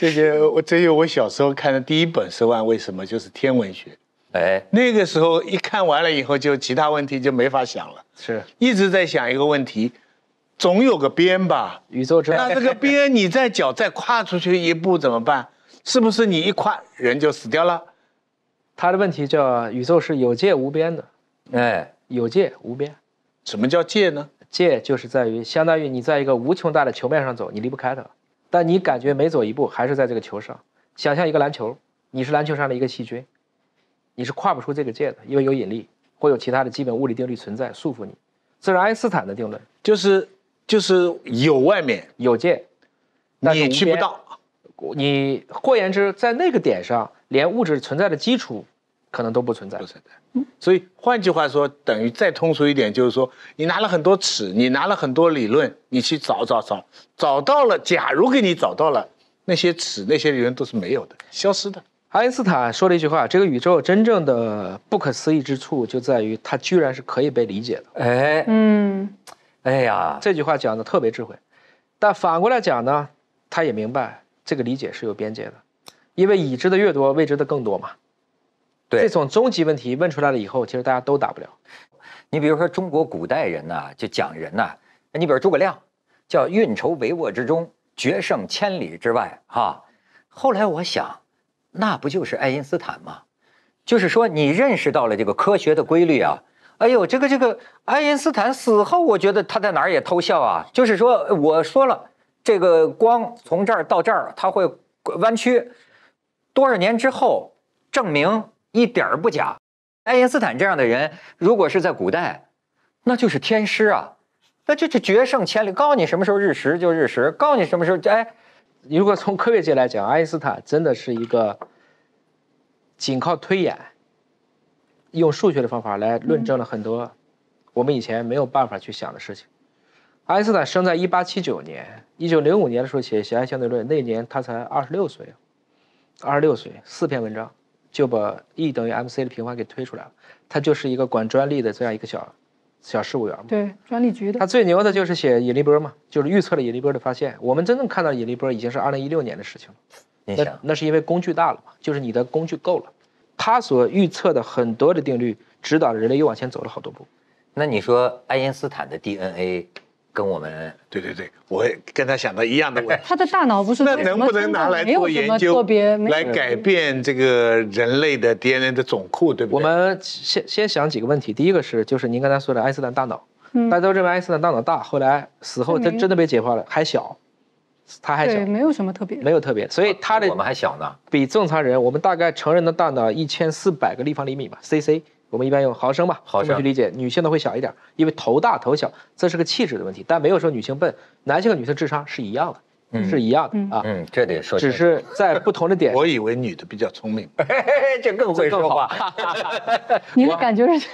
这些我只有我小时候看的第一本《十万为什么》就是天文学，哎，那个时候一看完了以后，就其他问题就没法想了。是，一直在想一个问题，总有个边吧？宇宙外，那这个边，你再脚再跨出去一步怎么办？是不是你一跨人就死掉了？他的问题叫宇宙是有界无边的，哎，有界无边。什么叫界呢？界就是在于相当于你在一个无穷大的球面上走，你离不开它。但你感觉每走一步还是在这个球上。想象一个篮球，你是篮球上的一个细菌，你是跨不出这个界的，因为有引力或有其他的基本物理定律存在束缚你。这是爱因斯坦的定论，就是就是有外面有界，你去不到。你或言之，在那个点上，连物质存在的基础。可能都不存在，不存在。嗯，所以换句话说，等于再通俗一点，就是说，你拿了很多尺，你拿了很多理论，你去找找找，找到了。假如给你找到了那些尺，那些理论都是没有的，消失的。爱因斯坦说了一句话：“这个宇宙真正的不可思议之处，就在于它居然是可以被理解的。”哎，嗯，哎呀，这句话讲的特别智慧。但反过来讲呢，他也明白这个理解是有边界，的，因为已知的越多，未知的更多嘛。这种终极问题问出来了以后，其实大家都答不了。你比如说中国古代人呐，就讲人呐，你比如诸葛亮，叫运筹帷幄之中，决胜千里之外，哈。后来我想，那不就是爱因斯坦吗？就是说你认识到了这个科学的规律啊。哎呦，这个这个，爱因斯坦死后，我觉得他在哪儿也偷笑啊。就是说，我说了，这个光从这儿到这儿，它会弯曲。多少年之后，证明。一点儿不假，爱因斯坦这样的人，如果是在古代，那就是天师啊，那就这决胜千里。告诉你什么时候日食就日食，告诉你什么时候哎。如果从科学界来讲，爱因斯坦真的是一个仅靠推演、用数学的方法来论证了很多我们以前没有办法去想的事情。爱因斯坦生在1879年，1905年的时候写狭义相对论，那年他才26岁，26岁四篇文章。就把 E 等于 M C 的平方给推出来了，他就是一个管专利的这样一个小小事务员嘛。对，专利局的。他最牛的就是写引力波嘛，就是预测了引力波的发现。我们真正看到引力波已经是二零一六年的事情了。你想，那是因为工具大了嘛，就是你的工具够了。他所预测的很多的定律，指导着人类又往前走了好多步。那你说爱因斯坦的 DNA？跟我们对对对，我跟他想到一样的问题。他的大脑不是那能不能拿来做研究？来改变这个人类的 DNA 的总库，对不对？我们先先想几个问题。第一个是，就是您刚才说的因斯坦大脑，大家都认为因斯坦大脑大，后来死后他真的被解剖了，还小，他还小，对，没有什么特别，没有特别，所以他的我们还小呢，比正常人，我们大概成人的大脑一千四百个立方厘米吧，CC。我们一般用毫升吧，这么去理解。女性的会小一点，因为头大头小，这是个气质的问题。但没有说女性笨，男性和女性智商是一样的，嗯、是一样的嗯、啊。嗯，这得说。只是在不同的点。我以为女的比较聪明，这更会说话。你的感觉是？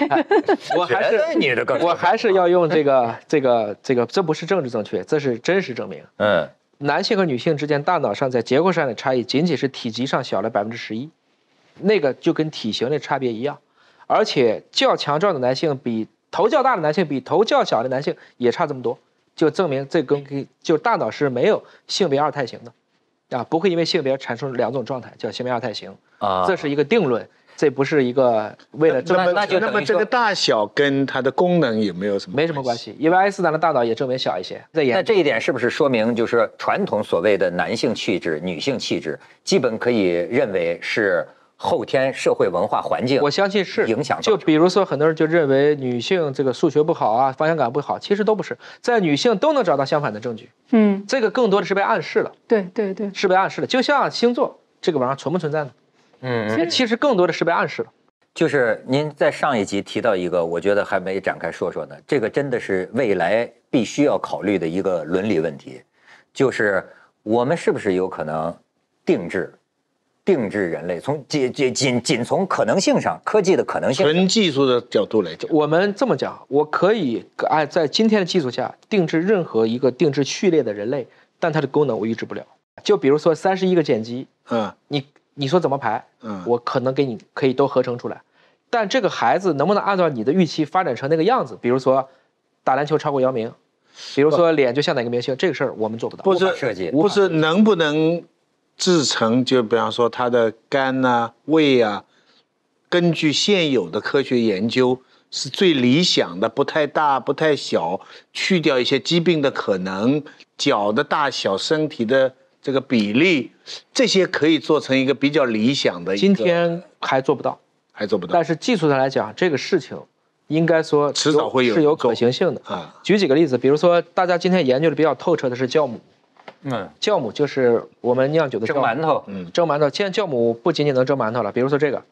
我还是你的感我还是要用这个这个这个，这不是政治正确，这是真实证明。嗯，男性和女性之间大脑上在结构上的差异，仅仅是体积上小了百分之十一，那个就跟体型的差别一样。而且较强壮的男性比头较大的男性比头较小的男性也差这么多，就证明这跟就大脑是没有性别二态型的，啊，不会因为性别产生两种状态叫性别二态型啊，这是一个定论，这不是一个为了那就那么这个大小跟它的功能有没有什么没什么关系，因为因斯坦的大脑也证明小一些，在也那这一点是不是说明就是传统所谓的男性气质、女性气质基本可以认为是。后天社会文化环境，我相信是影响就比如说，很多人就认为女性这个数学不好啊，方向感不好，其实都不是，在女性都能找到相反的证据。嗯，这个更多的是被暗示了。对对对，是被暗示了。就像星座这个玩意儿存不存在呢？嗯，其实更多的是被暗示了。就是您在上一集提到一个，我觉得还没展开说说呢。这个真的是未来必须要考虑的一个伦理问题，就是我们是不是有可能定制？定制人类，从仅仅仅仅从可能性上，科技的可能性，纯技术的角度来讲，我们这么讲，我可以按在今天的技术下，定制任何一个定制序列的人类，但它的功能我预制不了。就比如说三十一个碱基，嗯，你你说怎么排，嗯，我可能给你可以都合成出来，但这个孩子能不能按照你的预期发展成那个样子？比如说打篮球超过姚明，比如说脸就像哪个明星，这个事儿我们做不到，不是设计，不是能不能？制成就，比方说它的肝呐、胃啊，根据现有的科学研究是最理想的，不太大、不太小，去掉一些疾病的可能，脚的大小、身体的这个比例，这些可以做成一个比较理想的。今天还做不到，还做不到。但是技术上来讲，这个事情应该说迟早会有是有可行性的啊。举几个例子，比如说大家今天研究的比较透彻的是酵母。嗯，酵母就是我们酿酒的蒸馒头，嗯，蒸馒头。现在酵母不仅仅能蒸馒头了，比如说这个，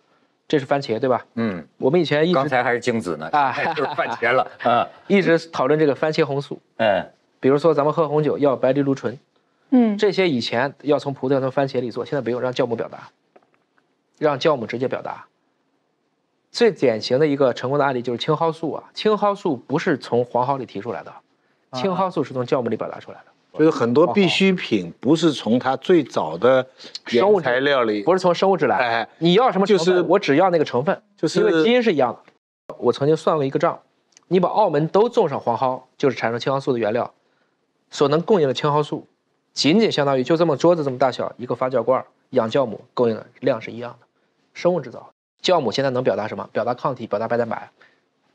这是番茄，对吧？嗯，我们以前一直才还是精子呢，啊，就是番茄了，嗯，一直讨论这个番茄红素，嗯，比如说咱们喝红酒要白藜芦醇，嗯，这些以前要从葡萄、从番茄里做，现在不用，让酵母表达，让酵母直接表达。最典型的一个成功的案例就是青蒿素啊，青蒿素不是从黄蒿里提出来的，青蒿素是从酵母里表达出来的。就是很多必需品不是从它最早的生物材料里，不是从生物质来。哎，你要什么就是我只要那个成分，就是因为基因是一样的。我曾经算了一个账，你把澳门都种上黄蒿，就是产生青蒿素的原料，所能供应的青蒿素，仅仅相当于就这么桌子这么大小一个发酵罐养酵母供应的量是一样的。生物制造酵母现在能表达什么？表达抗体，表达白蛋白，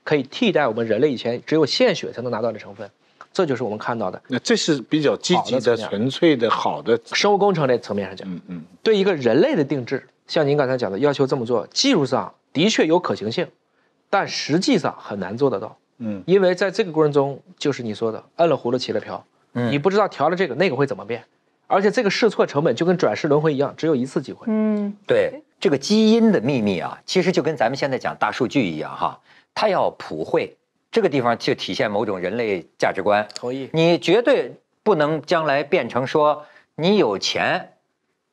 可以替代我们人类以前只有献血才能拿到的成分。这就是我们看到的。那这是比较积极的、纯粹的好的生物工程类层面上讲。嗯嗯。对一个人类的定制，像您刚才讲的要求这么做，技术上的确有可行性，但实际上很难做得到。嗯。因为在这个过程中，就是你说的，摁了葫芦起了瓢。嗯。你不知道调了这个那个会怎么变，而且这个试错成本就跟转世轮回一样，只有一次机会。嗯。对这个基因的秘密啊，其实就跟咱们现在讲大数据一样哈，它要普惠。这个地方就体现某种人类价值观。同意。你绝对不能将来变成说你有钱，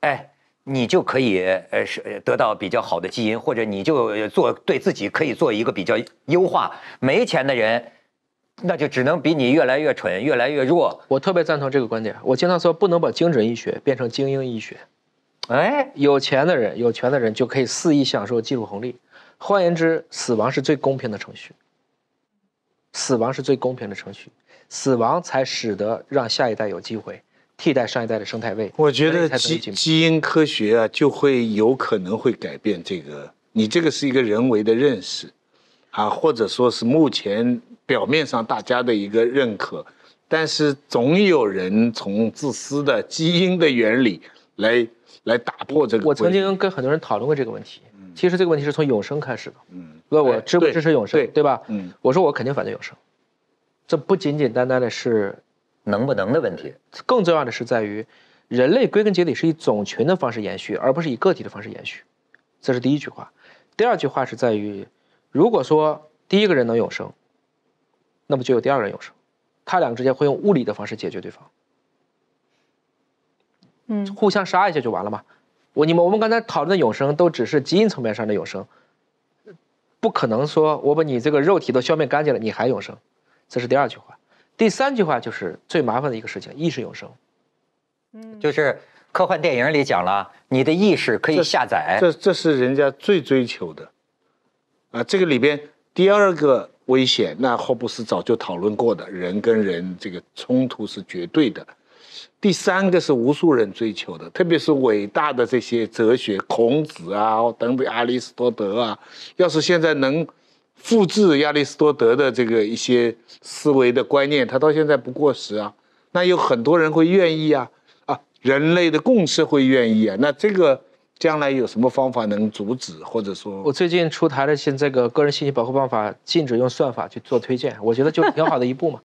哎，你就可以呃是得到比较好的基因，或者你就做对自己可以做一个比较优化。没钱的人，那就只能比你越来越蠢，越来越弱。我特别赞同这个观点。我经常说，不能把精准医学变成精英医学。哎，有钱的人、有权的人就可以肆意享受技术红利。换言之，死亡是最公平的程序。死亡是最公平的程序，死亡才使得让下一代有机会替代上一代的生态位。我觉得基基因科学啊，就会有可能会改变这个。你这个是一个人为的认识，啊，或者说是目前表面上大家的一个认可，但是总有人从自私的基因的原理来来打破这个。我曾经跟很多人讨论过这个问题。其实这个问题是从永生开始的。嗯。问我支不支持永生？对对吧？嗯。我说我肯定反对永生，这不仅仅单单的是能不能的问题，更重要的是在于人类归根结底是以种群的方式延续，而不是以个体的方式延续，这是第一句话。第二句话是在于，如果说第一个人能永生，那么就有第二个人永生，他俩之间会用物理的方式解决对方，嗯，互相杀一下就完了嘛。我你们我们刚才讨论的永生都只是基因层面上的永生，不可能说我把你这个肉体都消灭干净了，你还永生，这是第二句话。第三句话就是最麻烦的一个事情，意识永生，嗯，就是科幻电影里讲了，你的意识可以下载，这这是人家最追求的，啊，这个里边第二个危险，那霍布斯早就讨论过的，人跟人这个冲突是绝对的。第三个是无数人追求的，特别是伟大的这些哲学，孔子啊，等等，亚里士多德啊。要是现在能复制亚里士多德的这个一些思维的观念，他到现在不过时啊，那有很多人会愿意啊啊，人类的共识会愿意啊。那这个将来有什么方法能阻止，或者说？我最近出台了现在个个人信息保护办法，禁止用算法去做推荐，我觉得就挺好的一步嘛。